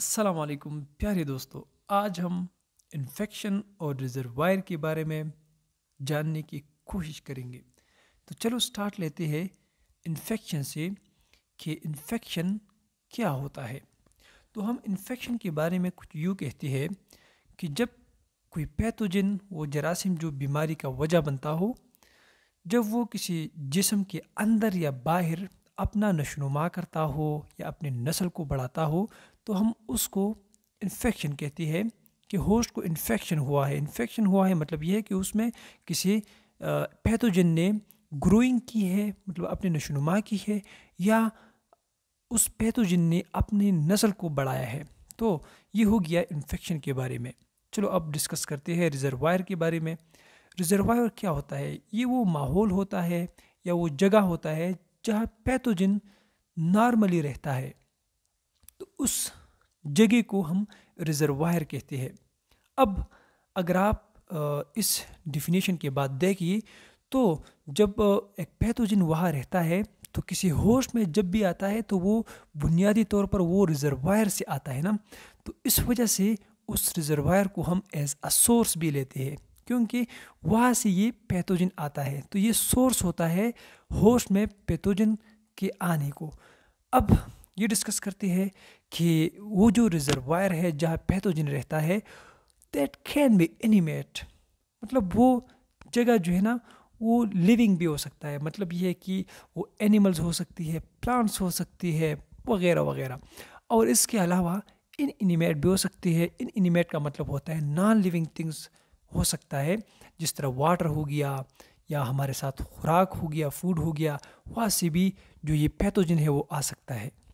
असलकुम प्यारे दोस्तों आज हम इन्फेक्शन और रिजर्वायर के बारे में जानने की कोशिश करेंगे तो चलो स्टार्ट लेते हैं इन्फेक्शन से कि इन्फेक्शन क्या होता है तो हम इन्फेक्शन के बारे में कुछ यूँ कहते हैं कि जब कोई पैथोजन वो जरासीम जो बीमारी का वजह बनता हो जब वो किसी जिसम के अंदर या बाहर अपना नशनुमा करता हो या अपने नस्ल को बढ़ाता हो तो हम उसको इन्फेक्शन कहती है कि होस्ट को इन्फेक्शन हुआ है इन्फेक्शन हुआ है मतलब यह है कि उसमें किसी पैथोजन ने ग्रोइंग की है मतलब अपने नशोनुमा की है या उस पैथोजन ने अपनी नस्ल को बढ़ाया है तो ये हो गया इन्फेक्शन के बारे में चलो अब डिस्कस करते हैं रिजर्वायर के बारे में रिजर्वायर क्या होता है ये वो माहौल होता है या वो जगह होता है जहाँ पैथोजिन नॉर्मली रहता है तो उस जगह को हम रिजर्वायर कहते हैं अब अगर आप इस डिफिनेशन के बाद देखिए तो जब एक पैथोजिन वहाँ रहता है तो किसी होश में जब भी आता है तो वो बुनियादी तौर पर वो रिजर्वायर से आता है ना तो इस वजह से उस रिजर्वायर को हम एज अ सोर्स भी लेते हैं क्योंकि वहाँ से ये पैथोजन आता है तो ये सोर्स होता है होस्ट में पैथोजन के आने को अब ये डिस्कस करते हैं कि वो जो रिजर्वायर है जहाँ पैथोजन रहता है दैट कैन बी एनिमेट मतलब वो जगह जो है ना वो लिविंग भी हो सकता है मतलब ये है कि वो एनिमल्स हो सकती है प्लांट्स हो सकती है वगैरह वगैरह और इसके अलावा इन इनिमेट भी हो सकती है इन इनिमेट का मतलब होता है नॉन लिविंग थिंग्स हो सकता है जिस तरह वाटर हो गया या हमारे साथ खुराक हो गया फूड हो गया वहाँ से भी जो ये पैथोजन है वो आ सकता है